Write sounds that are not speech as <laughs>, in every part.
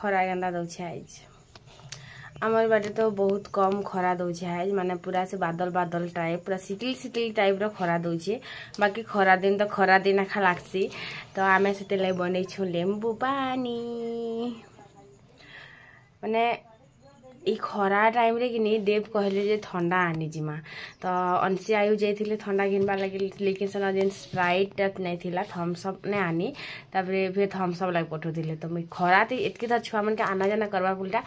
খরা গেঁদা দৌছে আইজ আমার বাড়ি তো বহুত কম খরা দৌছে আইজ মানে পুরা সে বাদল বাদল টাইপ পুরা সিটিল সিটিল টাইপ খরা দৌছে বাকি খরা দিন তো খরা দিন এখা লাগছি তো আমি সেতে লাগে বনাইছু লেম্বু পানি মানে ଏଇ ଖରା ଟାଇମ୍ରେ କିନି ଦେବ୍ କହିଲେ ଯେ ଥଣ୍ଡା ଆନିଯିମା ତ ଅଂଶୀ ଆୟୁ ଯାଇଥିଲେ ଥଣ୍ଡା ଘିନବାର୍ ଲାଗି ଲେକିନ୍ ସେନ ଯେନ୍ ସ୍ପ୍ରାଇଟ୍ଟା ନେଇଥିଲା ଥମ୍ସଅପ୍ ନେ ଆନି ତାପରେ ଫେର୍ ଥମ୍ସଅପ୍ ଲାଗି ପଠଉଥିଲେ ତ ମୁଇଁ ଖରାତି ଏତ୍କି ତ ଛୁଆମାନକେ ଆନାଜାନା କରବାର୍ ବୋଲିଟା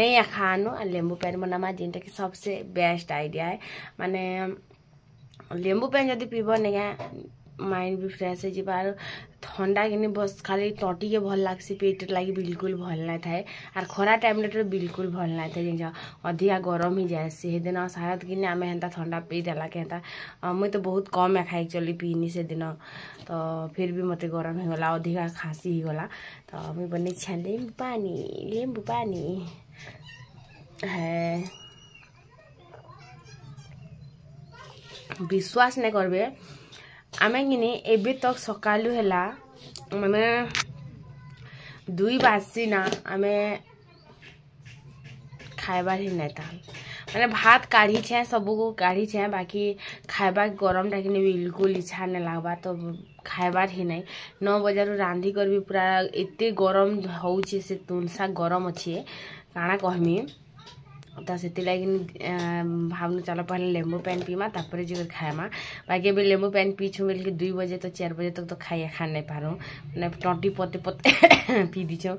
ନେଇ ଆଖା ଆନୁ ଆର୍ ଲେମ୍ବୁ ପାଏନ୍ ବନାମା ଯେନ୍ଟାକି ସବସେ ବେଷ୍ଟ ଆଇଡ଼ିଆ ମାନେ ଲେମ୍ବୁ ପାଏନ୍ ଯଦି ପିଇବ ନେଇକା ମାଇଣ୍ଡ ବି ଫ୍ରେଶ୍ ହେଇଯିବା ଆର୍ ଥଣ୍ଡା କିନି ବସ୍ ଖାଲି ତଣ୍ଟିକେ ଭଲ୍ ଲାଗ୍ସି ପେଟ୍ ଲାଗି ବିଲକୁଲ୍ ଭଲ୍ ନାଇଁ ଥାଏ ଆର୍ ଖରା ଟାଇମ୍ରେ ତ ବିଲକୁଲ୍ ଭଲ୍ ନାଇଁ ଥାଏ ଜିନିଷ ଅଧିକା ଗରମ ହେଇଯାଏସି ସେଦିନ ସାୟଦ୍ କିନି ଆମେ ହେନ୍ତା ଥଣ୍ଡା ପିଇଦେଲାକେ ହେନ୍ତା ମୁଇଁ ତ ବହୁତ କମ୍ ଏଖା ଏକ୍ଚୁଆଲି ପିଇନି ସେଦିନ ତ ଫିର୍ ବି ମୋତେ ଗରମ ହେଇଗଲା ଅଧିକା ଖାସି ହେଇଗଲା ତ ମୁଇଁ ବନେଇଛେ ଲେମ୍ବୁ ପାନି ଲେମ୍ବୁ ପାନି হ্যাঁ বিশ্বাস না করবে आमेकिनि एबे तक सकालु होला माने दुई बाजसिना आमे ଖାଇବାର ହିଁ ନାଇଁ ତାହାନ୍ ମାନେ ଭାତ କାଢ଼ିଛେ ସବୁକୁ କାଢ଼ିଛେ ବାକି ଖାଇବା ଗରମଟା କିନି ବିଲକୁଲ ଇଚ୍ଛା ନାଇଁ ଲାଗ୍ବା ତ ଖାଇବାର ହିଁ ନାଇଁ ନଅ ବଜାରୁ ରାନ୍ଧିକରି ବି ପୁରା ଏତେ ଗରମ ହେଉଛି ସେ ତୁନସା ଗରମ ଅଛି କାଣା କହମି ତ ସେଥିଲାଗି ଭାବନୁ ଚାଲ ପହେଲେ ଲେମ୍ବୁ ପାନ୍ ପିଇମା ତାପରେ ଯେ ଖାଏମା ବାକି ଏବେ ଲେମ୍ବୁ ପାନ୍ ପିଇଛୁ ବୋଲିକି ଦୁଇ ବଜେ ତ ଚାରି ବଜେ ତକ୍ ତ ଖାଇ ଖାଇ ନାଇଁ ପାରୁଁ ମାନେ ଟଣ୍ଟି ପତେ ପତେ ପିଇ ଦେଇଛୁଁ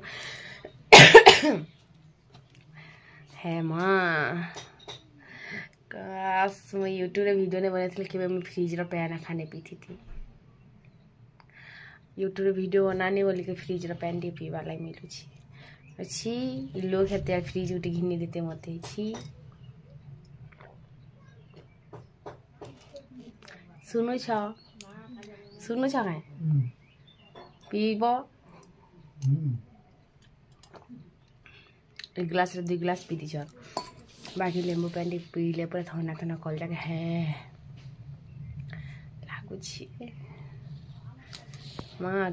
ହେମା କାଶ କାସ୍ ମୁଇଁ ୟୁଟ୍ୟୁବ୍ରେ ଭିଡ଼ିଓ ନେଇ ବନେଇଥିଲି କେବେ ମୁଇଁ ଫ୍ରିଜ୍ର ପ୍ୟାନ୍ ଖାନେ ପିଇଥିତି ୟୁଟ୍ୟୁବ୍ରେ ଭିଡ଼ିଓ ବନାନି ବୋଲିକି ଫ୍ରିଜ୍ର ପ୍ୟାନ୍ ଟିକେ ପିଇବାର୍ ଲାଗି ମିଲୁଛି अच्छी ଇଲୋ କ୍ଷେତିଆ फ्रिज गोटे घिनी देते मत ଛି ଶୁଣୁଛ एक ग्लास दुई ग्लास छ बाकी लेम्बू पानी पीले पूरा थन्डा माँ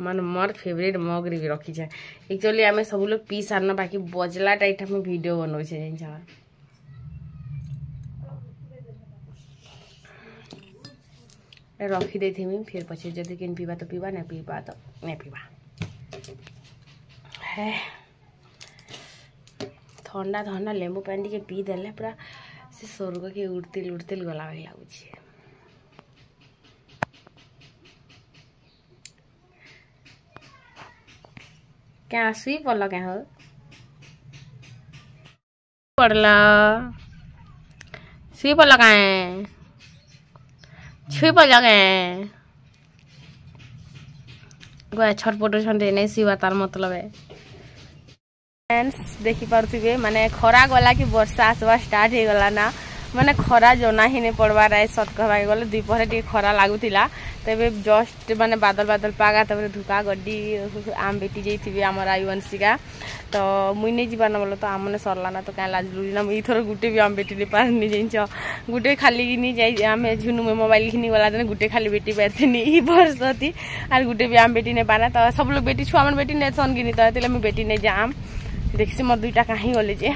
मान मोर फेवरेट मगरी भी रखी जाए एक्चुअली आम सब लोग पी सारा बाकी बजला टाइट में भिड बनाऊे जान रखी देमी फिर पचे जदि कि पीवा तो पीवा ना पीवा तो ना पीवा थंडा थंडा लेंबू पानी टे पीदे पूरा से स्वर्ग के उड़तिल उड़तिल गला भाई लगुच्छे क्या सुई पड़ल क्या हो छट नहीं तार मतलब देखी देखिपे मानने खरा गला कि बर्षा आसवा स्टार्ट हो गला ना ମାନେ ଖରା ଜଣା ହିଁ ନାଇଁ ପଡ଼ବାର୍ ଆଏ ସତ୍ କହେବାକେ ଗଲେ ଦ୍ୱିପହରେ ଟିକେ ଖରା ଲାଗୁଥିଲା ତ ଏବେ ଜଷ୍ଟ ମାନେ ବାଦଲ ବାଦଲ ପାଗା ତାପରେ ଧୁକା ଗଡ଼ି ଆମ୍ ବେଟି ଯାଇଥିବେ ଆମର ଆୟୁବଂଶିକା ତ ମୁଇଁ ନେଇ ଯିବାର୍ ନା ବୋଲେ ତ ଆମମାନେ ସରିଲା ନା ତ କାଁ ଲାଜଲୁଜି ନା ମୁଇଁ ଏଥର ଗୁଟେ ବି ଆମ୍ ବେଟି ନେଇ ପାରନି ଜାଣିଛ ଗୁଟେ ଖାଲି କିନି ଯାଇ ଆମେ ଝୁନୁ ମୁଇଁ ମୋବାଇଲ ଘିନି ଗଲା ଦିନେ ଗୁଟେ ଖାଲି ବେଟି ପାରିଥିନି ଇ ବର୍ଷତି ଆର୍ ଗୁଟେ ବି ଆମ୍ ବେଟି ନେଇ ପାରନା ତ ସବୁ ଲୋକ ବେଟି ଛୁଆମାନେ ବେଟି ନେସନ୍ କିନି ତ ହେଥିଲାଗି ମୁଇଁ ବେଟି ନେଇ ଯାମ୍ ଦେଖ୍ସି ମୋର ଦୁଇଟା କାହିଁ ଗଲେ ଯେ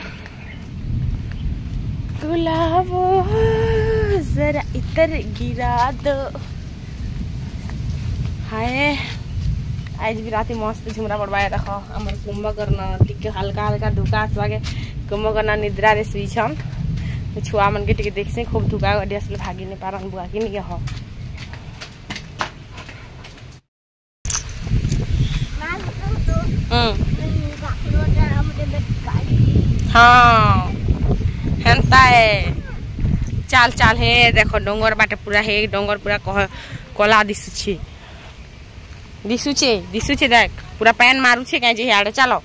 गुलाबो जरा इधर गिरा दो हाय आज भी रात मस्त झुमरा पड़वाए रख आम कुंभकर्ण टी हल्का हल्का धुका आसवागे कुंभकर्ण निद्रा रे शुईन तो छुआ मन के देखसी खूब धुका गड़ी आस भागी नहीं पारन बुआ कि नहीं हम्म। हाँ हाँ হেনতায় চাল চাল হে দেখো ডঙ্গর বাটে পুরা হে ডঙ্গর পুরা কলা দিশুছি দিশুছে দিশুছে দেখ পুরা প্যান মারুছে কাই যে আড়ে চালো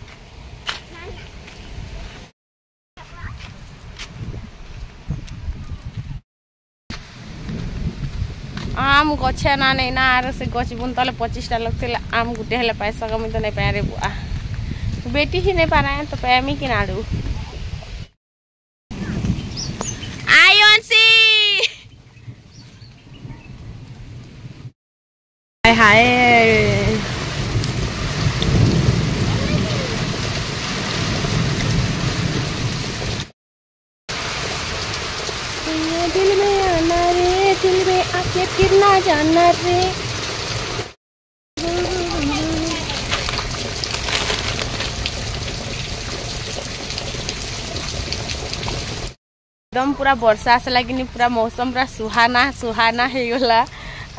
আম গছে না নেই না আর সে গছ বুন তাহলে পঁচিশটা লোক ছিল আম গুটে হলে পাইসা আমি তো নেই পাই রে বুয়া বেটি হি নেই পারায় তো পাই আমি কিনা আড়ু हाय हाय दिल में आना रे दिल में आके फिर ना जाना रे एकदम पूरा वर्षा आसला कि पूरा मौसम पूरा सुहाना सुहाना हो गला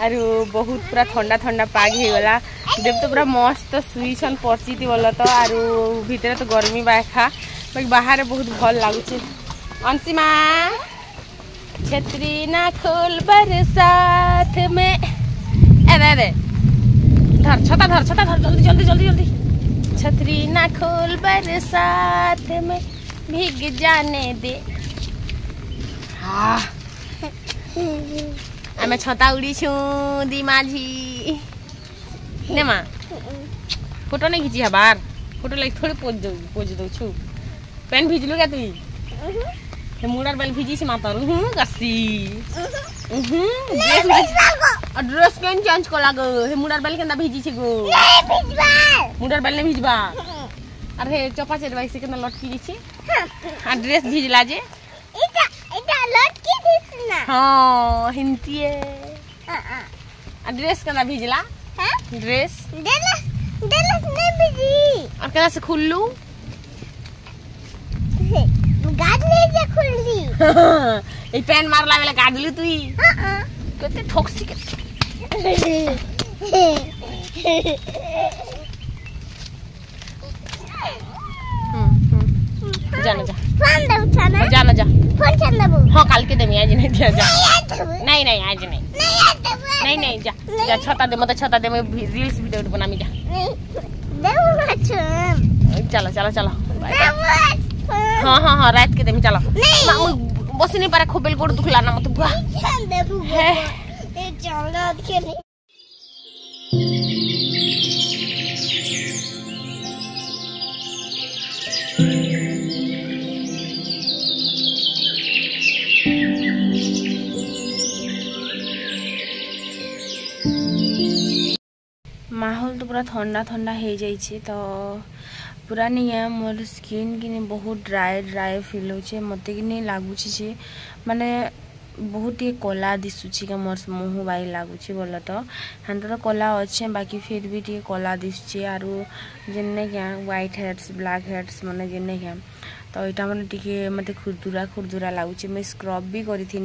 ଆରୁ ବହୁତ ପୁରା ଥଣ୍ଡା ଥଣ୍ଡା ପାଗ ହେଇଗଲା ଦେବ ତ ପୁରା ମସ୍ତ ଶୁଇଛନ୍ ପର୍ଚିତି ବୋଲ ତ ଆରୁ ଭିତରେ ତ ଗରମି ବାଖା ବାକି ବାହାରେ ବହୁତ ଭଲ ଲାଗୁଛି ଅଂଶୀମା ଛେତ୍ରୀ ନା ଖୋଲ ବରସାଥ ମେ ଆରେ ଆରେ धर छता धर छता धर जल्दी जल्दी जल्दी जल्दी छतरी ना खोल बरसात में भीग जाने दे हाँ અમે છતા ઉડીશું દીમાજી ને માં ફોટો નહીં ખીચી હા બહાર ફોટો લઈ થોડી પોજ દઉં પોજ દઉં છું પેન ભીજલું કે તું મુડાર બેલ ભીજી છે માતારું હું કસી ড্রেস কেন চেঞ্জ করা গো হে মুডার বেল কেন ভিজিছে গো মুডার বেল নে ভিজবা আর হে চপা চের বাইসে কেন লটকি গেছে হ্যাঁ। আর ড্রেস ভিজলা যে हाँ हिंदी है ड्रेस भेजला ड्रेस ड्रेस ड्रेस नहीं भेजी और से खुल्लू पेन मार ला वाला तू <laughs> জানাজা বসে নি পারে খুব বেল করে দুখলা না ମାହୋଲ ତ ପୁରା ଥଣ୍ଡା ଥଣ୍ଡା ହେଇଯାଇଛି ତ ପୁରା ନିଏ ମୋର ସ୍କିନ୍ କିନି ବହୁତ ଡ୍ରାଏ ଡ୍ରାଏ ଫିଲ୍ ହେଉଛି ମୋତେ କିନି ଲାଗୁଛି ଯେ ମାନେ ବହୁତ ଟିକେ କଲା ଦିଶୁଛି କେ ମୋର ମୁହଁ ବାଇ ଲାଗୁଛି ବୋଲ ତ ହେନ୍ତା ତ କଲା ଅଛେ ବାକି ଫିର୍ ବି ଟିକେ କଲା ଦିଶୁଛି ଆରୁ ଯେନେ କେଁ ହ୍ୱାଇଟ୍ ହେଡ୍ସ ବ୍ଲାକ୍ ହେଡ୍ସ ମାନେ ଯେନେ କେଁ तो यहाँ मैं टी मत खुर्दुरा खुर्दुरा लगुच स्क्रब भी करी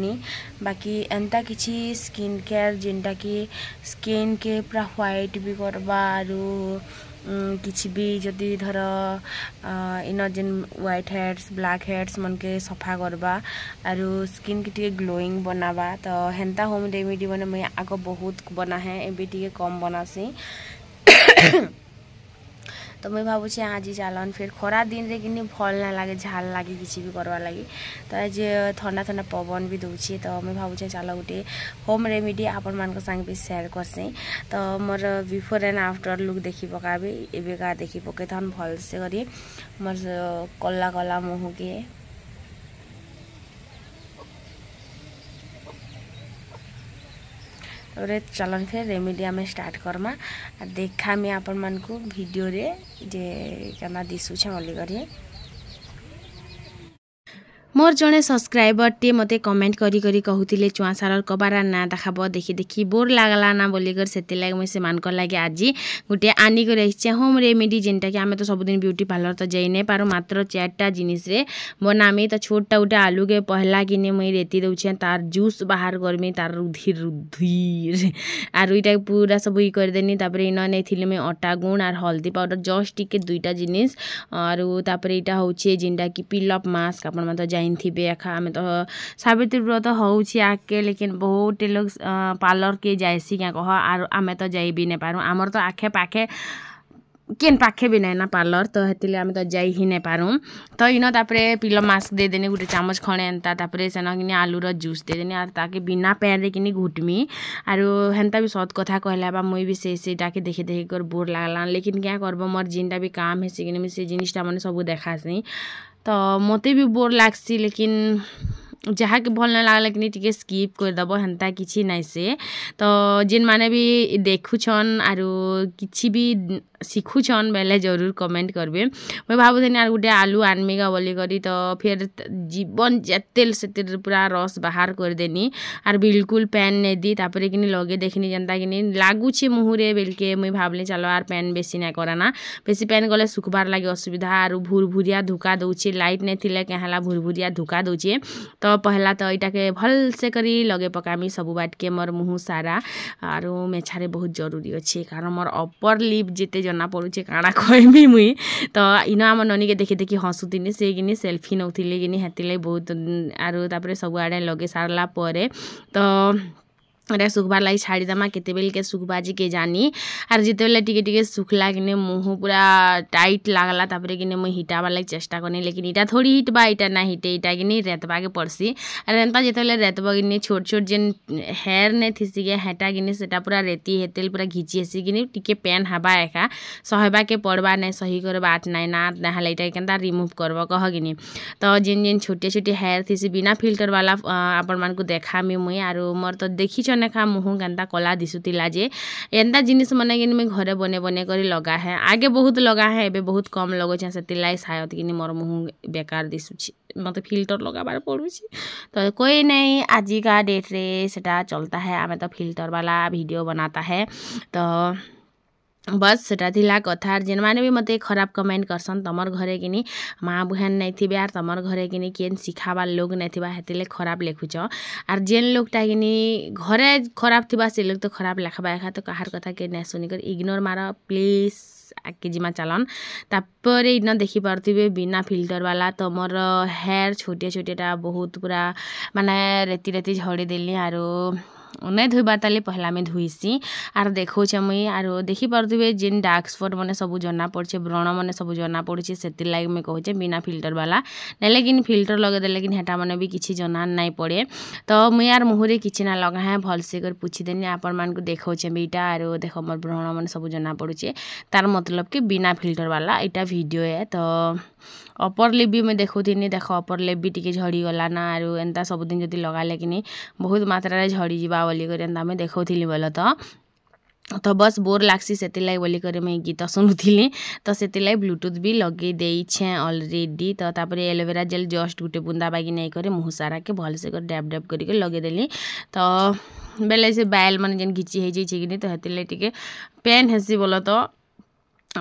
बाकी एंता किसी स्किन केयर जेनटा कि स्किन के पूरा ह्वैट भी करवा किसी भी जदि धर इन जेन ह्वैट हेड्स ब्लाक हेड्स मन के सफा करवा आर स्किन के टे ग्लोईंग बनावा तो हेन्ता होम रेमेडी मैंने मुझे आग बहुत बनाहे एम कम बनासी ତ ମୁଇଁ ଭାବୁଛେ ଆଜି ଚାଲନ୍ ଫେର୍ ଖରା ଦିନରେ କିନି ଭଲ୍ ନାଇଁ ଲାଗେ ଝାଲ୍ ଲାଗି କିଛି ବି କର୍ବାର୍ ଲାଗି ତ ଆଜି ଥଣ୍ଡା ଥଣ୍ଡା ପବନ ବି ଦେଉଛେ ତ ମୁଇଁ ଭାବୁଛେ ଚାଲ ଗୁଟେ ହୋମ୍ ରେମିଡ଼ି ଆପଣମାନଙ୍କ ସାଙ୍ଗେ ବି ସେୟାର୍ କର୍ସି ତ ମୋର ବିଫୋର୍ ଆଣ୍ଡ ଆଫ୍ଟର୍ ଲୁକ୍ ଦେଖି ପକାବି ଏବେକା ଦେଖି ପକେଇଥାଉନ୍ ଭଲ୍ସେ କରି ମୋର କଲା କଲା ମୁହଁକେ ତାପରେ ଚଲନ୍ ଫେର୍ ରେମେଡ଼ି ଆମେ ଷ୍ଟାର୍ଟ କର୍ମା ଆର୍ ଦେଖାମି ଆପଣମାନଙ୍କୁ ଭିଡ଼ିଓରେ ଯେ କେନ୍ତା ଦିଶୁଛେ ବୋଲିକରି ମୋର ଜଣେ ସବସ୍କ୍ରାଇବରଟିଏ ମୋତେ କମେଣ୍ଟ କରି କରି କହୁଥିଲେ ଚୁଆ ସାରର କବାର ନାଁ ଦେଖାବ ଦେଖି ଦେଖି ବୋର୍ ଲାଗ୍ଲା ନା ବୋଲିକରି ସେଥିର୍ଲାଗି ମୁଇଁ ସେମାନଙ୍କର ଲାଗି ଆଜି ଗୋଟିଏ ଆନିକରି ଆସିଛେ ହୋମ୍ ରେମେଡ଼ି ଯେନ୍ଟାକି ଆମେ ତ ସବୁଦିନ ବ୍ୟୁଟି ପାର୍ଲର ତ ଯାଇ ନାଇଁ ପାରୁ ମାତ୍ର ଚାରିଟା ଜିନିଷରେ ବନାମି ତ ଛୋଟଟା ଗୋଟେ ଆଲୁକେ ପହଲା କିନି ମୁଇଁ ରେତି ଦେଉଛେ ତାର୍ ଜୁସ୍ ବାହାର କରମି ତାର୍ ରୁଧିର ରୁଧିର ଆରୁ ଇଟା ପୁରା ସବୁ ଇ କରିଦେନି ତାପରେ ଇନ ନେଇଥିଲି ମୁଇଁ ଅଟା ଗୁଣ ଆର୍ ହଳଦୀ ପାଉଡ଼ର ଜଷ୍ଟ ଟିକେ ଦୁଇଟା ଜିନିଷ ଆରୁ ତାପରେ ଇଟା ହଉଛେ ଯେନ୍ଟାକି ପିଲଅପ୍ ମାସ୍କ ଆପଣମାନେ ତ ଯାଇ जाइनथिबे एखा आम तो सावित्री व्रत होउछी आके लेकिन बहुत लोग पार्लर के जाइसी क्या कह आर आम तो जाई भी नहीं पारूँ आमर तो आखे पाखे କେନ୍ ପାଖେ ବି ନାଇଁ ନା ପାର୍ଲର୍ ତ ହେଥିର୍ଲାଗି ଆମେ ତ ଯାଇ ହିଁ ନାଇଁ ପାରୁଁ ତ ଇନ ତାପରେ ପିଲ ମାସ୍କ ଦେଇଦେନି ଗୋଟେ ଚାମଚ ଖଣ୍ଡେ ଏନ୍ତା ତାପରେ ସେନ କିନି ଆଲୁର ଜୁସ୍ ଦେଇଦେନି ଆର୍ ତାକେ ବିନା ପେନ୍ରେ କିନି ଘୁଟ୍ମି ଆରୁ ହେନ୍ତା ବି ସତ୍ କଥା କହିଲା ବା ମୁଇଁ ବି ସେ ସେଇଟାକେ ଦେଖି ଦେଖିକରି ବୋର୍ ଲାଗ୍ଲା ଲେକିନ୍ କାଁ କର୍ବ ମୋର୍ ଯେନ୍ଟା ବି କାମ୍ ହେସି କିନି ମୁଇଁ ସେ ଜିନିଷ୍ଟା ମାନେ ସବୁ ଦେଖାସି ତ ମୋତେ ବି ବୋର୍ ଲାଗ୍ସି ଲେକିନ୍ ଯାହାକେ ଭଲ୍ ନାଇଁ ଲାଗ୍ଲା କି ନି ଟିକେ ସ୍କିପ୍ କରିଦେବ ହେନ୍ତା କିଛି ନାଇଁ ସେ ତ ଯେନ୍ମାନେ ବି ଦେଖୁଛନ୍ ଆରୁ କିଛି ବି ଶିଖୁଛନ୍ ବେଲେ ଜରୁର୍ କମେଣ୍ଟ୍ କରିବେ ମୁଇଁ ଭାବୁଥିନି ଆର୍ ଗୁଟେ ଆଲୁ ଆନ୍ମି ଗା ବୋଲିକରି ତ ଫେର୍ ଜୀବନ୍ ଯେତେ ସେଥିର୍ ପୁରା ରସ୍ ବାହାର୍ କରିଦେନି ଆର୍ ବିଲ୍କୁଲ୍ ପାଏନ୍ ନାଇଁ ଦିଏ ତା'ପରେ କିନି ଲଗେଇ ଦେଖିନି ଯେନ୍ତା କିନି ଲାଗୁଛେ ମୁହୁଁରେ ବେଲ୍କେ ମୁଇଁ ଭାବ୍ଲି ଚାଲ ଆର୍ ପାଏନ୍ ବେଶୀ ନାଇଁ କରାନା ବେଶୀ ପାଏନ୍ ଗଲେ ଶୁଖ୍ବାର୍ ଲାଗି ଅସୁବିଧା ଆରୁ ଭୁର୍ଭୁରିଆ ଧୁକା ଦଉଛେ ଲାଇଟ୍ ନାଇଁ ଥିଲେ କାଁ ହେଲା ଭୁର୍ଭୁରିଆ ଧୁକା ଦଉଛେ ତ ପହେଲା ତ ଇଟାକେ ଭଲ୍ସେ କରି ଲଗେଇ ପକାମି ସବୁ ବାଟ୍କେ ମୋର୍ ମୁହୁଁ ସାରା ଆରୁ ମେଛାରେ ବହୁତ୍ ଜରୁରୀ ଅଛେ କାରଣ ମୋର୍ ଅପର୍ ଲିପ୍ ଯେତେ ଜଣାପଡ଼ୁଛେ କାଣା କହିବି ମୁଇଁ ତ ଇନ ଆମର୍ ନନୀକେ ଦେଖି ଦେଖି ହସୁଥିନି ସେ କିନି ସେଲ୍ଫି ନେଉଥିଲେ କିନି ହେଥିଲାଗି ବହୁତ ଆରୁ ତାପରେ ସବୁଆଡ଼େ ଲଗେଇ ସାରିଲା ପରେ ତ ଏଇଟା ଶୁଖ୍ବାର୍ ଲାଗି ଛାଡ଼ିଦେମା କେତେବେଲ୍କେ ଶୁଖ୍ବା ଯେ କେଜାନି ଆର୍ ଯେତେବେଲେ ଟିକେ ଟିକେ ଶୁଖ୍ଲା କିନେ ମୁହଁ ପୁରା ଟାଇଟ୍ ଲାଗ୍ଲା ତା'ପରେ କିନେ ମୁଇଁ ହିଟାବାର୍ ଲାଗି ଚେଷ୍ଟା କନି ଲେକିନ୍ ଇଟା ଥୋଡ଼ି ହିଟ୍ବା ଇଟା ନା ହିଟେ ଇଟା କିନି ରେତ୍ବାକେ ପଡ଼୍ସି ଆର୍ ଏନ୍ତା ଯେତେବେଲେ ରେତ୍ବ କିନି ଛୋଟ୍ ଛୋଟ୍ ଯେନ୍ ହେର୍ ନେ ଥିସି କେ ହେଟା କିନି ସେଟା ପୁରା ରେତି ହେତେଲ୍ ପୁରା ଘିଚି ହେସି କିନି ଟିକେ ପେନ୍ ହେବା ଏକା ସହେବାକେ ପଡ଼୍ବା ନାଇଁ ସହି କର୍ବାର୍ ନାଇଁ ନା ନାହେଲେ ଇଟା କେନ୍ତା ରିମୁଭ୍ କର୍ବ କହ କିନି ତ ଯେନ୍ ଯେନ୍ ଛୋଟିଆ ଛୋଟିଆ ହେର୍ ଥିସି ବିନା ଫିଲ୍ଟର୍ ବାଲା ଆପଣମାନଙ୍କୁ ଦେଖାମି ମୁଇଁ ଆରୁ ମୋର୍ ତ ଦେଖିଛ ଜଣେ ଲେଖା ମୁହଁ କେନ୍ତା କଲା ଦିଶୁଥିଲା ଯେ ଏନ୍ତା ଜିନିଷ୍ ମାନେ କିନି ମୁଇଁ ଘରେ ବନେଇ ବନେଇ କରି ଲଗାହେ ଆଗେ ବହୁତ ଲଗାହେ ଏବେ ବହୁତ କମ୍ ଲଗଉଛେଁ ସେଥିର୍ଲାଗି ସାୟଦ କିନି ମୋର ମୁହଁ ବେକାର ଦିଶୁଛି ମୋତେ ଫିଲ୍ଟର ଲଗାବାର ପଡ଼ୁଛି ତ कोई नहीं आजी का डेट रे सेटा चलता है हमें तो फिल्टर वाला वीडियो बनाता है तो ବସ୍ ସେଟା ଥିଲା କଥା ଆର୍ ଯେନ୍ମାନେ ବି ମୋତେ ଖରାପ୍ କମେଣ୍ଟ୍ କର୍ସନ୍ ତମର୍ ଘରେ କିନି ମାଆ ବୁହେନ୍ ନାଇଁ ଥିବେ ଆର୍ ତମର୍ ଘରେ କିନି କେନ୍ ଶିଖାବାର୍ ଲୋକ୍ ନାଇଁ ଥିବା ହେଥିର୍ଲାଗି ଖରାପ୍ ଲେଖୁଛ ଆର୍ ଯେନ୍ ଲୋକ୍ଟା କିନି ଘରେ ଖରାପ୍ ଥିବା ସେ ଲୋକ୍ ତ ଖରାପ୍ ଲେଖ୍ବା ଏକା ତ କାହାର୍ କଥା କେନ୍ ନାଇଁ ଶୁନିକରି ଇଗ୍ନୋର୍ ମାର ପ୍ଲିଜ୍ ଆଗ୍କେ ଯିମା ଚାଲନ୍ ତାପରେ ଇନ ଦେଖିପାରୁଥିବେ ବିନା ଫିଲ୍ଟର୍ ବାଲା ତ ମୋର ହେୟାର୍ ଛୋଟିଆ ଛୋଟିଆଟା ବହୁତ୍ ପୁରା ମାନେ ରେତି ରେତି ଝଡ଼ି ଦେଲି ଆରୁ ନାଇଁ ଧୋଇବା ତାହେଲେ ପହଲା ଆମେ ଧୋଇସି ଆର୍ ଦେଖଉଛେ ମୁଇଁ ଆରୁ ଦେଖିପାରୁଥିବେ ଯେନ୍ ଡାର୍କ ସ୍ପଟ୍ ମାନେ ସବୁ ଜନା ପଡ଼ୁଛେ ବ୍ରଣମାନେ ସବୁ ଜନା ପଡ଼ୁଛେ ସେଥିର୍ଲାଗି ମୁଇଁ କହୁଛେ ବିନା ଫିଲ୍ଟର ବାଲା ନେଲେ କିନ୍ ଫିଲ୍ଟର ଲଗେଇଦେଲେ କିନ୍ ହେଟାମାନେ ବି କିଛି ଜନା ନାଇଁ ପଡ଼େ ତ ମୁଇଁ ଆର୍ ମୁହଁରେ କିଛି ନା ଲଗାଏ ଭଲସେ କରି ପୁଛିଦେନି ଆପଣମାନଙ୍କୁ ଦେଖଉଛେ ବି ଇଟା ଆରୁ ଦେଖ ମୋର ବ୍ରଣମାନେ ସବୁ ଜନା ପଡ଼ୁଛେ ତାର ମତଲବ କି ବିନା ଫିଲ୍ଟର ବାଲା ଇଟା ଭିଡ଼ିଓ ଏ ତ ଅପର୍ ଲିପ୍ ବି ମୁଇଁ ଦେଖୁଥିନି ଦେଖ ଅପର୍ ଲିପ୍ ବି ଟିକେ ଝଡ଼ିଗଲାନା ଆରୁ ଏନ୍ତା ସବୁଦିନ ଯଦି ଲଗାଲେ କିନି ବହୁତ ମାତ୍ରାରେ ଝଡ଼ିଯିବା ବୋଲିକରି ଏନ୍ତା ମୁଇଁ ଦେଖଉଥିଲି ବୋଲ ତ ତ ବସ୍ ବୋର୍ ଲାଗ୍ସି ସେଥିର୍ଲାଗି ବୋଲିକରି ମୁଇଁ ଗୀତ ଶୁଣୁଥିଲି ତ ସେଥିର୍ଲାଗି ବ୍ଲୁଟୁଥ୍ ବି ଲଗେଇ ଦେଇଛେଁ ଅଲ୍ରେଡ଼ି ତ ତାପରେ ଏଲୋଭେରା ଜେଲ୍ ଜଷ୍ଟ ଗୋଟେ ବୁନ୍ଦା ବାଗି ନେଇକରି ମୁହଁ ସାରାକେ ଭଲ୍ସେ କରି ଡ୍ୟାବ୍ ଡ୍ୟାବ୍ କରିକି ଲଗେଇଦେଲି ତ ବେଲେ ସେ ବାୟଲ୍ ମାନେ ଯେନ୍ ଘିଚି ହେଇଯାଇଛେ କିନି ତ ହେଥିର୍ଲାଗି ଟିକେ ପେନ୍ ହେସି ବୋଲ ତ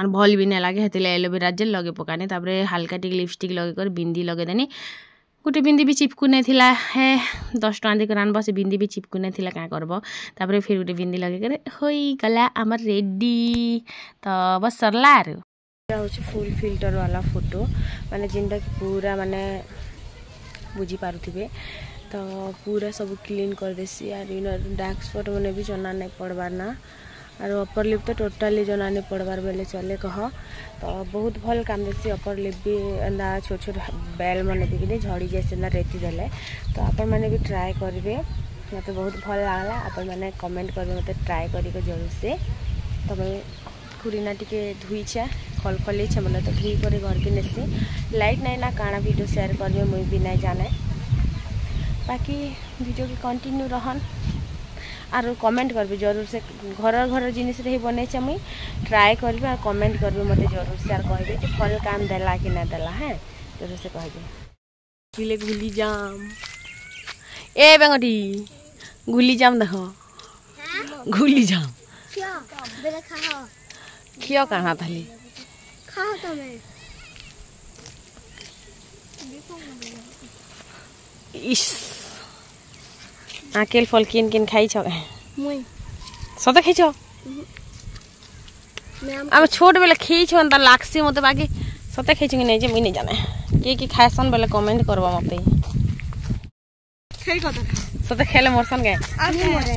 আর ভল বি না লাগে সেতলে এলোভেরা জেল লগে পকানি তাপরে হালকা টিকে লিপস্টিক লগে করে বিন্দি লগে দেনি গোটে বিন্দি ବି ଚିପକୁନେଇଥିଲା ହେ ଦଶ ଟଙ୍କା ଦେଇକରି ଆଣିବ ସେ ବିନ୍ଦି ବି ଚିପକୁନେଇଥିଲା କାଁ କରବ ତାପରେ ଫିର ଗୋଟେ ବିନ୍ଦି ଲଗେଇକରି ହୋଇଗଲା ଆମର ରେଡ଼ି ତ ବସ୍ ସରିଲା ଆରୁ ହେଉଛି ଫୁଲ୍ ଫିଲ୍ଟର ବାଲା ଫଟୋ ମାନେ ଯେନ୍ଟାକି ପୁରା ମାନେ ବୁଝିପାରୁଥିବେ ତ ପୁରା ସବୁ କ୍ଲିନ୍ କରିଦେସି ଆର୍ ଇନ ଡାର୍କ ସ୍ପଟ୍ ମାନେ ବି ଜନା ନାଇଁ ପଡ଼୍ବାର୍ ନା ଆରୁ ଅପର୍ ଲିପ୍ ତ ଟୋଟାଲି ଜନା ନାଇଁ ପଡ଼୍ବାର୍ ବେଲେ ଚଲେ କହ ତ ବହୁତ୍ ଭଲ୍ କାମ୍ ଦେସି ଅପର୍ ଲିପ୍ ବି ଏନ୍ତା ଛୋଟ୍ ଛୋଟ୍ ବେଲ୍ ମାନେ ଦେଇକିରି ଝଡ଼ି ଯାଏସି ଏନ୍ତା ରେତି ଦେଲେ ତ ଆପଣମାନେ ବି ଟ୍ରାଏ କରିବେ ମତେ ବହୁତ ଭଲ ଲାଗଲା ଆପଣମାନେ କମେଣ୍ଟ କରିବେ ମତେ ଟ୍ରାଏ କରିକି ଜରୁରସେ ତମେ খুড়িনা টিকে ধুইছে খল খলিছে মানে তো ধুই করে ঘরকে নেছি লাইট নাই না কাଣା ভিডিও সেয়ার করবে মুই বি নাই জানে বাকি ভিডিওকে কন্টিনিউ রহন আর কমেন্ট করবি জরুর সে ঘর ঘর জিনিসরে হি বনাইছে আমি ট্রাই করবি আর কমেন্ট করবি মতো জরুর সে আর কহবে যে ফল কাম দেলা কি না দেলা হ্যাঁ জরুর সে কহবে গুলে গুলি জাম এ বেঙ্গটি গুলি জাম দেখো গুলি জাম খিও কাহা তাহলে খাও তুমি ইস आकेल फल किन किन खाइछ मुई सदा खाइछ आम छोट बेले खाइछ त लाग्सी मते बाकी सते खाइछ कि नै जे मुई नै जाने के के खाइसन बेले कमेन्ट करबा मते सते खेले मोरसन गए आमी मरे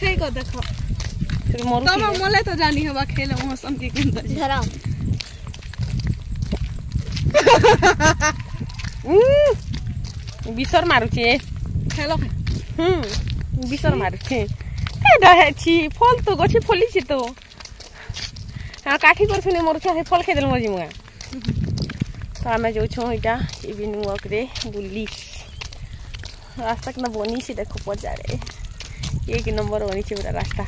खाइ को देखो मोर मले तो जानी हवा खेले मोरसन के किन त धराओ उ बिसर मारुची खेलो खाइ विषन मैले फल तु गी फलिसि त काठी पर्सु नि मैले फल खाइदे मजी मगा त आमे जो छौँ एटा इभिनिङ वाके बुलि रास्ता किना बनिस देख पचारे एक नम्बर बनिछ पस्ता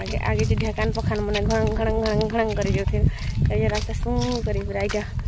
ढेकन पखान मन घङ घङ गरिदिनु रास्था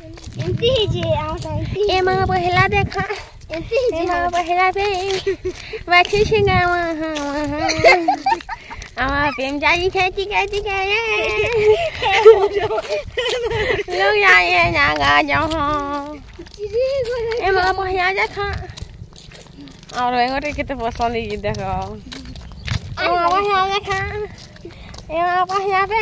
Entigi auto. E ma bo hela de kha. Entigi. E ma bo hela pe. Ma chi chi ga wa ha wa ha. Ama pem ja yi kha chi ga chi ga ye. Lo ya ye na ga jo ho. E ma bo hela de kha. Ahora vengo a que te pasó la guita. Ama bo hela de kha. E ma bo hela pe.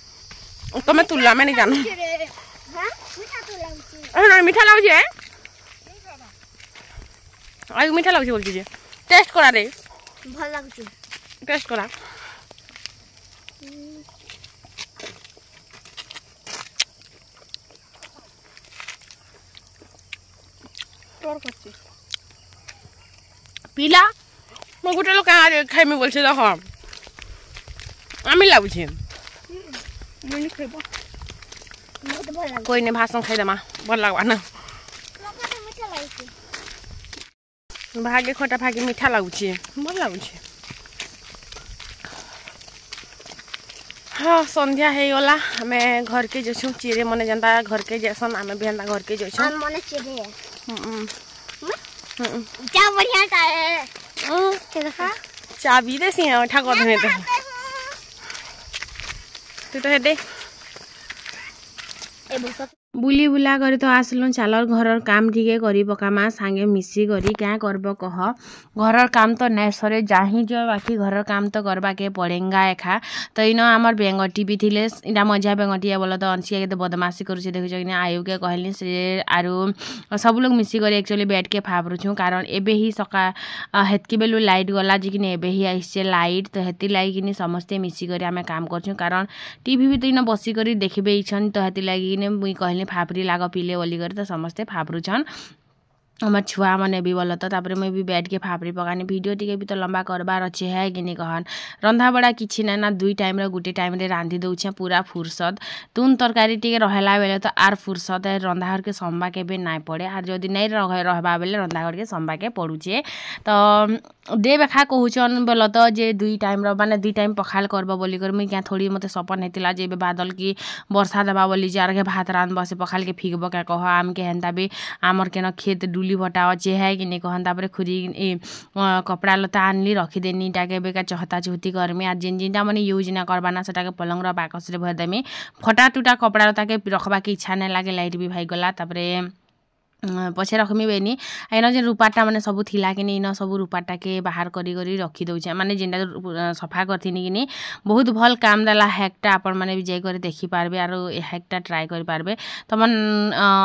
ତମେ ତୁଲାମେ ନି জানো মিঠা লাগছি I মিঠা লাগছি বলছি যে test করা রে ভালো লাগছে টেস্ট করা পিলা মো গোটে লোক খাইমি বলছে দেখ আমি লাগুছি कोई भाषण खाई दमा बल लगवा ना भागे खटा भागे मीठा लगुच भल लगुच हाँ सन्ध्या है गला आम घर के जो चिरे मन जनता घर के जैसन आम भी हंता घर के जो चा बढ़िया चा भी देसी उठा कर tuh tuh deh. Eh, bosok. ବୁଲି ବୁଲା କରି ତ ଆସିଲୁ ଚାଲର୍ ଘରର୍ କାମ୍ ଟିକେ କରି ପକାମା ସାଙ୍ଗେ ମିଶିକରି କାଁ କରବ କହ ଘରର୍ କାମ୍ ତ ନାଇଁ ସରେ ଜାହିଁଚ ବାକି ଘରର୍ କାମ୍ ତ କରବାକେ ପଡ଼େଙ୍ଗା ଏଖା ତ ଇନ ଆମର୍ ବେଙ୍ଗଟି ବି ଥିଲେ ଇଟା ମଝିଆ ବେଙ୍ଗଟିଏ ବୋଲ ତ ଅଂଶିକା କେତେ ବଦମାସି କରୁଛେ ଦେଖୁଛ କିନା ଆୟୁକେ କହିଲି ସେ ଆରୁ ସବୁ ଲୋକ ମିଶିକରି ଆକ୍ଚୁଆଲି ବେଡ଼୍କେ ଫାବରୁଛୁଁ କାରଣ ଏବେ ହିଁ ସକା ହେତ୍କି ବେଲୁ ଲାଇଟ୍ ଗଲା ଯେ କିନି ଏବେ ହିଁ ଆସିଛେ ଲାଇଟ୍ ତ ହେଥିର୍ଲାଗିକିନି ସମସ୍ତେ ମିଶିକରି ଆମେ କାମ୍ କରୁଛୁଁ କାରଣ ଟିଭି ବି ତ ଇନ ବସିକରି ଦେଖିବେ ଇଛନ୍ ତ ହେଥିର୍ଲାଗିକିନି ମୁଇଁ କହିଲି फाप्री लाग पिले ओली गरेर समस्तै छन् आम ଛୁଆମାନେ ବି ବଲ ତ ତା'ପରେ ମୁଇଁ ବି ବ୍ୟାଟ୍କେ ଫାପ୍ରି ପକାନି ଭିଡ଼ିଓ ଟିକେ ବି ତ ଲମ୍ବା କରବାର୍ ଅଛେ ହେ କି ନି କହନ୍ ରନ୍ଧାବଢ଼ା କିଛି ନାଇଁ ନା ଦୁଇ ଟାଇମ୍ରେ ଗୁଟେ ଟାଇମ୍ରେ ରାନ୍ଧି ଦଉଛେଁ ପୁରା ଫୁର୍ସତ୍ ତୁନ୍ ତରକାରୀ ଟିକେ ରହେଲା ବେଲେ ତ ଆର୍ ଫୁର୍ସତ୍ ଏ ରନ୍ଧାଘରକେ ସମ୍ବା କେବେ ନାଇଁ ପଡ଼େ ଆର୍ ଯଦି ନାଇଁ ରହେବା ବେଲେ ରନ୍ଧାଘରକେ ସମ୍ବାକେ ପଡ଼ୁଛେ ତ ଦେ ବେଖା କହୁଛନ୍ ବେଲ ତ ଯେ ଦୁଇ ଟାଇମ୍ର ମାନେ ଦୁଇ ଟାଇମ୍ ପଖାଲ୍ କରବ ବୋଲିକରି ମୁଇଁ କାଁ ଥୋଡ଼ି ମୋତେ ସପନ୍ ହେଇଥିଲା ଯେ ଏବେ ବାଦଲ କି ବର୍ଷା ଦେବା ବୋଲି ଯେ ଆର୍କେ ଭାତ ରାନ୍ଧବ ସେ ପଖାଲ୍କେ ଫିକ୍ବ କାଁ କହ ଆମ୍କେ ହେନ୍ତା ବି ଆମର୍ କେନ କ୍ଷେତ୍ ଡୁଲି ଚୁଲିପଟା ଅଛେ ହେ କି ନେଇ କହନ୍ ତା'ପରେ ଖୁରୀ ଏ କପଡ଼ା ଲତା ଆନ୍ଲି ରଖିଦେନି ଇଟାକେ ଏବେକା ଚହତା ଚୁହତି କର୍ମି ଆର୍ ଯେନ୍ ଯେନ୍ଟା ମାନେ ୟୁଜ୍ ନା କର୍ବାନା ସେଟାକେ ପଲଙ୍ଗ୍ର ବାକସ୍ରେ ଭରିଦେମି ଫଟା ଟୁଟା କପଡ଼ା ଲତାକେ ରଖ୍ବାକେ ଇଚ୍ଛା ନାଇଁ ଲାଗେ ଲାଇଟ୍ ବି ଭାଇଗଲା ତା'ପରେ পছে ରଖିମିବେନି ଆଇନ ଯେ ରୂପାଟା ମାନେ ସବୁ ଥିଲା କିନି ଇନ ସବୁ ରୂପାଟାକେ ବାହାର କରି କରି ରଖିଦେଉଛେ ମାନେ ଯେନ୍ଟା ସଫା କରିଥିନି କିନି ବହୁତ ଭଲ କାମ ଦେଲା ହ୍ୟାକ୍ଟା ଆପଣମାନେ ବି ଯାଇକରି ଦେଖିପାରିବେ ଆରୁ ଏ ହ୍ୟାକ୍ଟା ଟ୍ରାଏ କରିପାରିବେ ତମନ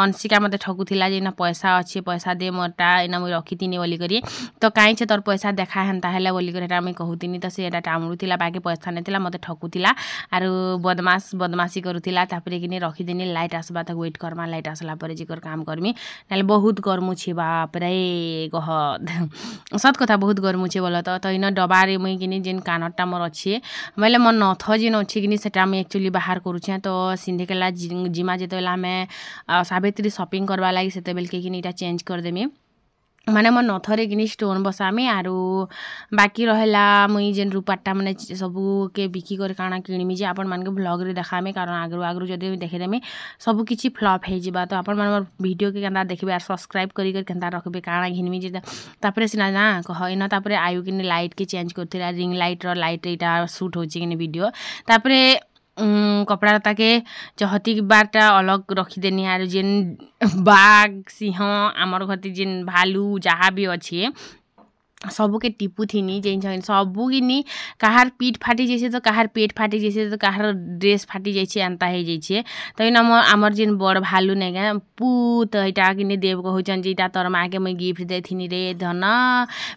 ଅଂଶିକା ମୋତେ ଠକୁଥିଲା ଯେ ଇନ ପଇସା ଅଛି ପଇସା ଦେ ମୋରଟା ଇନ ମୁଇଁ ରଖିଥିନି ବୋଲିକରି ତ କାଇଁଛେ ତୋର ପଇସା ଦେଖା ହେନ୍ତା ହେଲେ ବୋଲିକରି ହେଟା ମୁଇଁ କହୁଥିନି ତ ସେ ଏଟା ଟାମୁଡ଼ୁଥିଲା ବାକି ପଇସା ନେଇଥିଲା ମୋତେ ଠକୁଥିଲା ଆରୁ ବଦମାସ ବଦମାସି କରୁଥିଲା ତାପରେ କିନି ରଖିଦେନି ଲାଇଟ୍ ଆସବା ତାକୁ ୱେଟ୍ କର୍ମା ଲାଇଟ୍ ଆସିଲା ପରେ ଯେକର କାମ କର୍ମି নাহলে বহুত গরম অছে বাপরে গহদ সত কথা বহুত গরম অছে বল তো তো ইন ডবারে মুই কিনি যেন কানরটা মোর অছে ବୋଇଲେ ମୋ ନଥ ଯେନ୍ ଅଛି କିନି ସେଟା ଆମେ ଆକ୍ଚୁଆଲି ବାହାର କରୁଛେଁ ତ ସିନ୍ଧିକେଲା ଜିମା ଯେତେବେଲେ ଆମେ ସାବିତ୍ରୀ ସପିଂ କରବା ଲାଗି ସେତେବେଲକେ କିନି ଇଟା ଚେଞ୍ଜ କରିଦେମି ମାନେ ମୋର୍ ନଥରେ କିନି ଷ୍ଟୋନ୍ ବସାମି ଆରୁ ବାକି ରହେଲା ମୁଇଁ ଯେନ୍ ରୂପାର୍ଟା ମାନେ ସବୁକେ ବିକିକରି କାଣା କିଣିମି ଯେ ଆପଣମାନଙ୍କୁ ଭ୍ଲଗ୍ରେ ଦେଖାମି କାରଣ ଆଗରୁ ଆଗରୁ ଯଦି ମୁଇଁ ଦେଖିଦେମି ସବୁ କିଛି ଫ୍ଲପ୍ ହେଇଯିବା ତ ଆପଣମାନେ ମୋର୍ ଭିଡ଼ିଓକେ କେନ୍ତା ଦେଖିବେ ଆର୍ ସବସ୍କ୍ରାଇବ୍ କରିକରି କେନ୍ତା ରଖିବେ କାଣା ଘିନ୍ମି ଯେ ତାପରେ ସିନା ନା କହ ଇନ ତାପରେ ଆୟୁ କିନି ଲାଇଟ୍କେ ଚେଞ୍ଜ କରିଥିଲା ରିଙ୍ଗ୍ ଲାଇଟ୍ର ଲାଇଟ୍ରେ ଇଟା ସୁଟ୍ ହଉଛେ କିନି ଭିଡ଼ିଓ ତାପରେ କପଡ଼ାଟାକେ ଚହଟିବାର୍ଟା ଅଲଗ୍ ରଖିଦେନି ଆରୁ ଯେନ୍ ବାଘ୍ ସିଂହ ଆମର୍ ଘରତି ଯେନ୍ ଭାଲୁ ଯାହା ବି ଅଛେ ସବୁକେ ଟିପୁଥିନି ଯେନ୍ ସବୁକିନି କାହାର୍ ପିଠ୍ ଫାଟି ଯାଇଛେ ତ କାହାର୍ ପେଟ୍ ଫାଟି ଯାଇଛେ ତ କାହାର୍ ଡ୍ରେସ୍ ଫାଟି ଯାଇଛେ ଏନ୍ତା ହେଇଯାଇଛେ ତ ଇନ ଆମର୍ ଯେନ୍ ବଡ଼୍ ଭାଲୁ ନେଇଁକେ ପୁତ ଇଟା କିନି ଦେବ୍ କହୁଚନ୍ ଯେ ଇଟା ତୋର୍ ମାଆକେ ମୁଇଁ ଗିଫ୍ଟ ଦେଇଥିନି ରେ ଧନ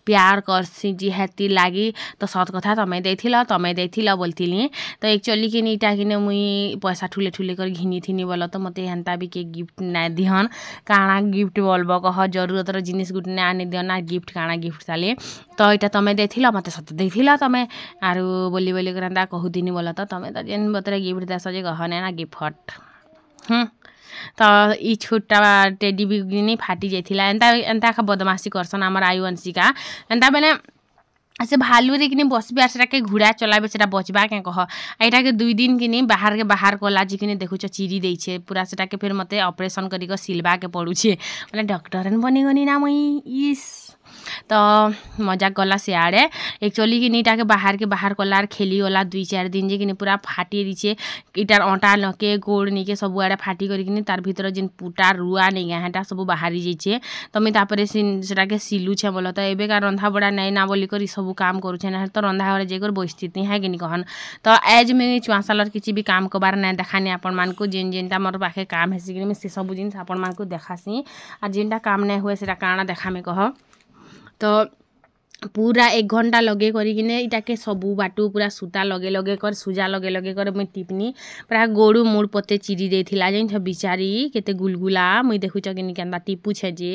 ପିଆର୍ କର୍ସି ଯେ ହେତିର୍ ଲାଗି ତ ସତ୍ କଥା ତମେ ଦେଇଥିଲ ତମେ ଦେଇଥିଲ ବୋଲିଥିଲି ତ ଏକ୍ଚୁଆଲି କିନି ଇଟା କିନି ମୁଇଁ ପଏସା ଠୁଲେ ଠୁଲେ କରି ଘିନିଥିନି ବୋଲ ତ ମତେ ହେନ୍ତା ବି କେ ଗିଫ୍ଟ ନାଇଁ ଦିଅନ୍ କାଣା ଗିଫ୍ଟ ବୋଲ୍ବ କହ ଜରୁରତ୍ର ଜିନିଷ୍ ଗୁଟେ ନାଇଁ ଆନି ଦିଅନ୍ ନା ଗିଫ୍ଟ କାଣା ଗିଫ୍ଟ ସାଲି ତ ଏଇଟା ତମେ ଦେଇଥିଲ ମୋତେ ସତ ଦେଇଥିଲ ତମେ ଆରୁ ବୋଲି ବୋଲି ବୋଲିକରି ଏନ୍ତା କହୁଥିନି ବୋଲ ତ ତମେ ତ ଯେନ୍ ବତରେ ଗିଫ୍ଟ ଦେସ ଯେ ଗହନେ ନା ଗିଫ୍ଟ ତ ଇ ଛୁଟ୍ଟା ଟେଡି ବି କିନି ଫାଟି ଯାଇଥିଲା ଏନ୍ତା ଏନ୍ତା ଏକା ବଦମାସି କରସନ୍ ଆମର ଆୟୁବଂଶିକା ଏନ୍ତା ବେଲେ ସେ ଭାଲୁରେ କିନି ବସିବେ ଆର୍ ସେଟାକେ ଘୁଡ଼ା ଚଲାବେ ସେଟା ବଚବା କେଁ କହ ଏଇଟାକେ ଦୁଇ ଦିନ କିନି ବାହାରକେ ବାହାର କଲା ଯେ କିନି ଦେଖୁଛ ଚିରି ଦେଇଛେ ପୁରା ସେଟାକେ ଫେର୍ ମୋତେ ଅପରେସନ୍ କରିକି ସିଲବାକେ ପଡ଼ୁଛେ ବୋଲେ ଡକ୍ଟର ବନିଗନି ନା ମୁଇଁ ଇସ୍ ତ ମଜା କଲା ସିଆଡ଼େ ଏକ୍ଚୁଆଲି କିନି ଇଟାକେ ବାହାରକେ ବାହାର କଲାର୍ ଖେଲିଗଲା ଦୁଇ ଚାରି ଦିନ ଯେ କିନି ପୁରା ଫାଟି ଦେଇଛେ ଇଟାର ଅଣ୍ଟା ନକେ ଗୋଡ଼ ନେଇକେ ସବୁଆଡ଼େ ଫାଟି କରିକିନି ତାର୍ ଭିତରେ ଯେନ୍ ପୁଟା ରୁଆ ନେଇକା ହେଟା ସବୁ ବାହାରି ଯାଇଛେ ତ ମୁଇଁ ତାପରେ ସେଟାକେ ସିଲୁଛେ ବୋଲ ତ ଏବେକା ରନ୍ଧାବଢ଼ା ନାଇଁ ନା ବୋଲିକରି ସବୁ କାମ କରୁଛେ ନା ତ ରନ୍ଧାଘରେ ଯାଇକରି ବସିଥିତି ହେ କିନି କହନ୍ ତ ଏଜ୍ ମୁଇଁ ଚୁଆଁସାଲର କିଛି ବି କାମ କବାର ନାଇଁ ଦେଖାନି ଆପଣମାନଙ୍କୁ ଯେନ୍ ଯେନ୍ଟା ମୋର ପାଖେ କାମ ହେସି କିନି ମୁଇଁ ସେ ସବୁ ଜିନିଷ ଆପଣମାନଙ୍କୁ ଦେଖାସି ଆର୍ ଯେନ୍ଟା କାମ ନାଇଁ ହୁଏ ସେଟା କାଣା ଦେଖାମି କହ ତ ପୁରା ଏକ୍ ଘଣ୍ଟା ଲଗେଇ କରିକିନେ ଇଟାକେ ସବୁ ବାଟୁ ପୁରା ସୂତା ଲଗେଇ ଲଗେଇ କରି ସୁଜା ଲଗେଇ ଲଗେଇ କରି ମୁଇଁ ଟିପ୍ନି ପୁରା ଗୋଡ଼ୁ ମୋଡ଼୍ ପତେ ଚିରି ଦେଇଥିଲା ଜାଣିଛ ବିଚାରୀ କେତେ ଗୁଲଗୁଲା ମୁଇଁ ଦେଖୁଛ କିନି କେନ୍ତା ଟିପୁଛେ ଯେ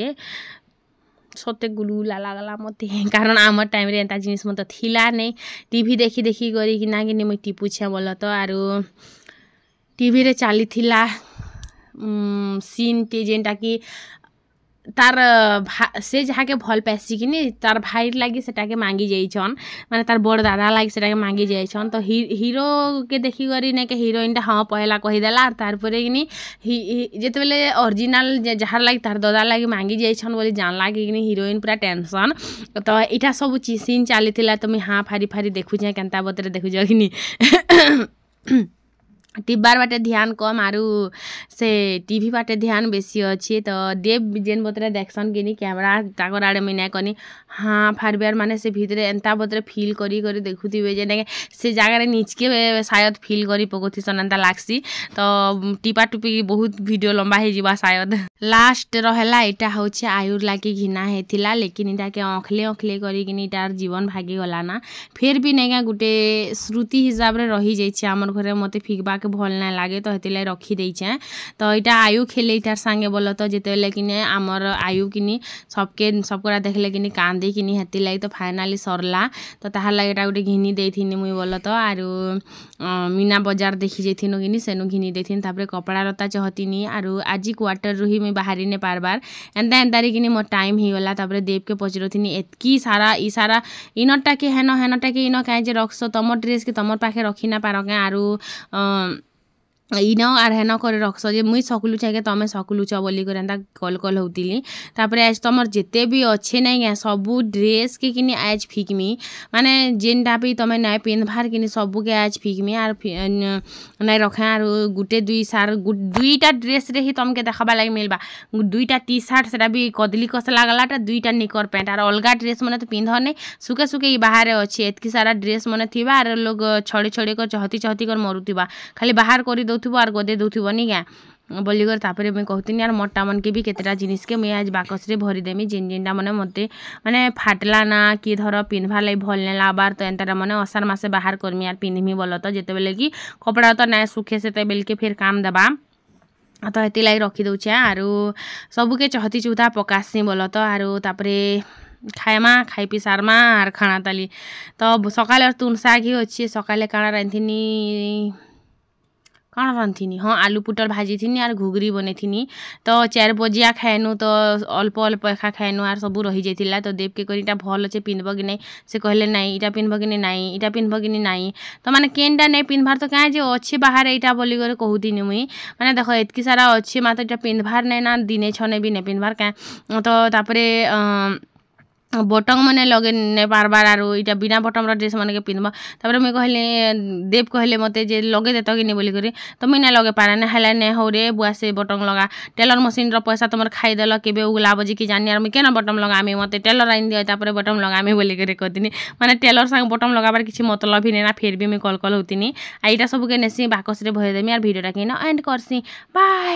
ସତେ ଗୁଲଗୁଲା ଲାଗ୍ଲା ମୋତେ କାରଣ ଆମର୍ ଟାଇମ୍ରେ ଏନ୍ତା ଜିନିଷ୍ ମୋତେ ଥିଲା ନେଇ ଟିଭି ଦେଖି ଦେଖି କରିକିନା କିନି ମୁଇଁ ଟିପୁଛେ ବୋଲ ତ ଆରୁ ଟିଭିରେ ଚାଲିଥିଲା ସିନ୍ଟେ ଯେନ୍ଟାକି তার সে যাহাকে ভাল পাইসি কিনি তার ভাইর লাগি সেটাকে মাগি যাইছন মানে তার বড় দাদা লাগি সেটাকে মাগি যাইছন তো হিরোকে দেখিকি নাকি হিরোইনটা হ্যাঁ পয়লা কহিদেলা আর তারপরে কিনি যেতবেলে অরিজিনাল যাহার লাগি তার দাদা লাগি মাগি যাইছন বলে জানলা কি কিনি হিরোইন পুরা টেনশন তো এটা সবু সিন চালিলা তুমি হাঁ ফারি ফারি দেখুছে কেন্তা বতরে দেখুছ কিনি ଟିପ୍ବାର୍ ବାଟେ ଧ୍ୟାନ୍ କମ୍ ଆରୁ ସେ ଟିଭି ବାଟେ ଧ୍ୟାନ୍ ବେଶୀ ଅଛେ ତ ଦେବ୍ ଯେନ୍ ବତରେ ଦେଖ୍ସନ୍ କିନି କ୍ୟାମେରା ତାକର୍ ଆଡ଼େ ମୁଇଁ ନାଇଁ କନି ହଁ ଫାର୍ବେୟାର୍ ମାନେ ସେ ଭିତ୍ରେ ଏନ୍ତା ବତରେ ଫିଲ୍ କରି କରି ଦେଖୁଥିବେ ଯେନ୍ଟାକି ସେ ଜାଗାରେ ନିଜ୍କେ ସାୟଦ୍ ଫିଲ୍ କରି ପକଉଥିସନ୍ ଏନ୍ତା ଲାଗ୍ସି ତ ଟିପା ଟୁପି ବହୁତ୍ ଭିଡ଼ିଓ ଲମ୍ବା ହେଇଯିବା ସାୟଦ୍ ଲାଷ୍ଟ୍ର ହେଲା ଇଟା ହଉଛେ ଆୟୁର୍ ଲାଗି ଘିନା ହେଇଥିଲା ଲେକିନ୍ ଇଟାକେ ଅଁଖ୍ଲେ ଅଁଖ୍ଲେ କରିକିନି ଇଟାର୍ ଜୀବନ୍ ଭାଗିଗଲା ନା ଫେର୍ ବି ନାଇଁକା ଗୁଟେ ସ୍ମୃତି ହିସାବ୍ରେ ରହିଯାଇଛେ ଆମର୍ ଘରେ ମତେ ଫିକ୍ବାକେ ତାକେ ଭଲ୍ ନାଇଁ ଲାଗେ ତ ହେଥିର୍ଲାଗି ରଖିଦେଇଛେଁ ତ ଇଟା ଆୟୁ ଖେଲେ ଇଟାର୍ ସାଙ୍ଗେ ବୋଲ ତ ଯେତେବେଲେ କିନି ଆମର୍ ଆୟୁ କିନି ସବ୍କେ ସବ୍ଗୁଡ଼ା ଦେଖ୍ଲେ କିନି କାନ୍ଦିକିନି ହେଥିର୍ଲାଗି ତ ଫାଇନାଲି ସର୍ଲା ତ ତାହାର୍ ଲାଗି ଇଟା ଗୁଟେ ଘିନି ଦେଇଥିନି ମୁଇଁ ବୋଲ ତ ଆରୁ ମୀନା ବଜାର୍ ଦେଖି ଯାଇଥିନୁ କିନି ସେନୁ ଘିନି ଦେଇଥିନି ତାପରେ କପଡ଼ା ଲତା ଚହତିନି ଆରୁ ଆଜି କ୍ୱାର୍ଟର୍ରୁ ହିଁ ମୁଇଁ ବାହାରି ନେ ପାର୍ବାର୍ ଏନ୍ତା ଏନ୍ତାରେ କିନି ମୋର୍ ଟାଇମ୍ ହେଇଗଲା ତାପରେ ଦେବ୍କେ ପଚରୁଥିନି ଏତ୍କି ସାରା ଇ ସାରା ଇନର୍ଟାକେ ହେନ ହେନଟାକେ ଇନ କାଏଁ ଯେ ରଖ୍ସ ତମର୍ ଡ୍ରେସ୍କେ ତମର୍ ପାଖେ ରଖି ନାଇଁପାର କେଁ ଆରୁ ଇନ ଆର୍ ହେନ କରି ରଖ୍ସ ଯେ ମୁଇଁ ସକୁଲୁଛେଁ କେ ତମେ ସକୁଲୁଛ ବୋଲିକରି ଏନ୍ତା କଲ୍ କଲ୍ ହଉଥିଲି ତାପରେ ଆଜ୍ ତମର୍ ଯେତେ ବି ଅଛେ ନାଇଁ କାଏଁ ସବୁ ଡ୍ରେସ୍ କେ କିନି ଆଜ୍ ଫିକ୍ମି ମାନେ ଯେନ୍ଟା ବି ତମେ ନାଇଁ ପିନ୍ଧ୍ବାର୍ କିନି ସବୁକେ ଆଜ୍ ଫିକ୍ମି ଆର୍ ନାଇଁ ରଖେଁ ଆରୁ ଗୁଟେ ଦୁଇ ସାର୍ ଦୁଇଟା ଡ୍ରେସ୍ରେ ହିଁ ତମ୍କେ ଦେଖ୍ବାର୍ ଲାଗି ମିଲ୍ବା ଦୁଇଟା ଟି ସାର୍ଟ ସେଟା ବି କଦଲି କସଲା ଗଲାଟା ଦୁଇଟା ନିକର୍ ପ୍ୟାଣ୍ଟ୍ ଆର୍ ଅଲ୍ଗା ଡ୍ରେସ୍ ମାନେ ତ ପିନ୍ଧ ନାଇଁ ସୁକେ ସୁକେ ଇ ବାହାରେ ଅଛେ ଏତ୍କି ସାରା ଡ୍ରେସ୍ ମାନେ ଥିବା ଆର୍ ଲୋକ୍ ଛଡ଼ି ଛଡ଼ି କରି ଚହତି ଚହତି କରି ମରୁଥିବା ଖାଲି ବାହାର୍ କରିଦେଉ ଦେଉଥିବ ଆର୍ ଗଦେ ଦେଉଥିବ ନିକା ବୋଲିକରି ତାପରେ ମୁଇଁ କହୁଥିନି ଆର୍ ମଟାମାନକେ ବି କେତେଟା ଜିନିଷ୍କେ ମୁଇଁ ଆଜି ବାକସ୍ରେ ଭରିଦେମି ଯେନ୍ ଯେନ୍ଟା ମାନେ ମୋତେ ମାନେ ଫାଟ୍ଲା ନା କି ଧର ପିନ୍ଧବାର୍ ଲାଗି ଭଲ୍ ନାଇଁ ଲାଗ୍ବାର୍ ତ ଏନ୍ତାଟା ମାନେ ଅଷାଢ଼ ମାସେ ବାହାର କର୍ମି ଆର୍ ପିନ୍ଧିମି ବୋଲ ତ ଯେତେବେଲେ କି କପଡ଼ା ତ ନାଇଁ ଶୁଖେ ସେତେବେଲ୍କେ ଫେର୍ କାମ୍ ଦେବା ତ ହେଥିର୍ଲାଗି ରଖିଦେଉଛେ ଆରୁ ସବୁକେ ଚହତି ଚୁହତା ପକାସି ବୋଲ ତ ଆରୁ ତାପରେ ଖାଏମା ଖାଇ ପିଇ ସାର୍ମା ଆର୍ ଖାଣା ତାଲି ତ ସକାଳେ ତୁନ୍ ଶାଗ୍ ହିଁ ଅଛେ ସକାଳେ କାଣା ରାନ୍ଧିନି କ'ଣ ରାନ୍ଧିଥିନି ହଁ ଆଲୁ ପୁଟଲ୍ ଭାଜିଥିନି ଆର୍ ଘୁଗୁରି ବନେଇଥିନି ତ ଚାର୍ ବଜିଆ ଖାଏନୁ ତ ଅଳ୍ପ ଅଳ୍ପ ଏକା ଖାଏନୁ ଆର୍ ସବୁ ରହିଯାଇଥିଲା ତ ଦେବକେ କରି ଇଟା ଭଲ୍ ଅଛେ ପିନ୍ଧବ କି ନାଇଁ ସେ କହିଲେ ନାଇଁ ଇଟା ପିନ୍ଧବ କି ନାଇଁ ଇଟା ପିନ୍ଧବ କି ନାଇଁ ତ ମାନେ କେନ୍ଟା ନାଇଁ ପିନ୍ଧବାର୍ ତ କାଁ ଯେ ଅଛେ ବାହାରେ ଇଟା ବୋଲିକରି କହୁଥିନି ମୁଇଁ ମାନେ ଦେଖ ଏତ୍କି ସାରା ଅଛେ ମାତ୍ର ଇଟା ପିନ୍ଧବାର୍ ନାଇଁ ନା ଦିନେ ଛନେ ବି ନାଇଁ ପିନ୍ଧବାର୍ କାଁ ତ ତାପରେ ବଟନ୍ ମାନେ ଲଗେଇ ନେଇ ପାର୍ବାର୍ ଆରୁ ଇଟା ବିନା ବଟନ୍ର ଡ୍ରେସ୍ ମାନ୍କେ ପିନ୍ଧ୍ବା ତା'ପରେ ମୁଇଁ କହିଲି ଦେବ୍ କହିଲେ ମୋତେ ଯେ ଲଗେଇ ଦେତ କିନି ବୋଲିକରି ତ ମୁଇଁ ନାଇଁ ଲଗେଇ ପାରେନି ହେଲେ ନାଇଁ ହଉରେ ବୁଆ ସେ ବଟନ୍ ଲଗା ଟେଲର୍ ମେସିନ୍ର ପଇସା ତମର୍ ଖାଇଦେଲ କେବେ ଉଲାବ ଯେ କି ଜାନି ଆର୍ ମୁଇଁ କେନ ବଟନ୍ ଲଗାମି ମୋତେ ଟେଲର୍ ଆନି ଦିଅ ତା'ପରେ ବଟନ୍ ଲଗାମି ବୋଲିକରି କହିଥିଲି ମାନେ ଟେଲର୍ ସାଙ୍ଗେ ବଟନ୍ ଲଗାବାର୍ କିଛି ମତଲବ୍ ହିଁ ନାଇଁ ନା ଫେର୍ ବି ମୁଇଁ କଲ୍ କଲ୍ ହଉଥିନି ଆଉ ଇଟା ସବୁକେ ନେସି ବାକସ୍ରେ ଭରେଇ ଦେମି ଆର୍ ଭିଡ଼ିଓଟା କିନ ଏଣ୍ଡ କର୍ସି ବାଏ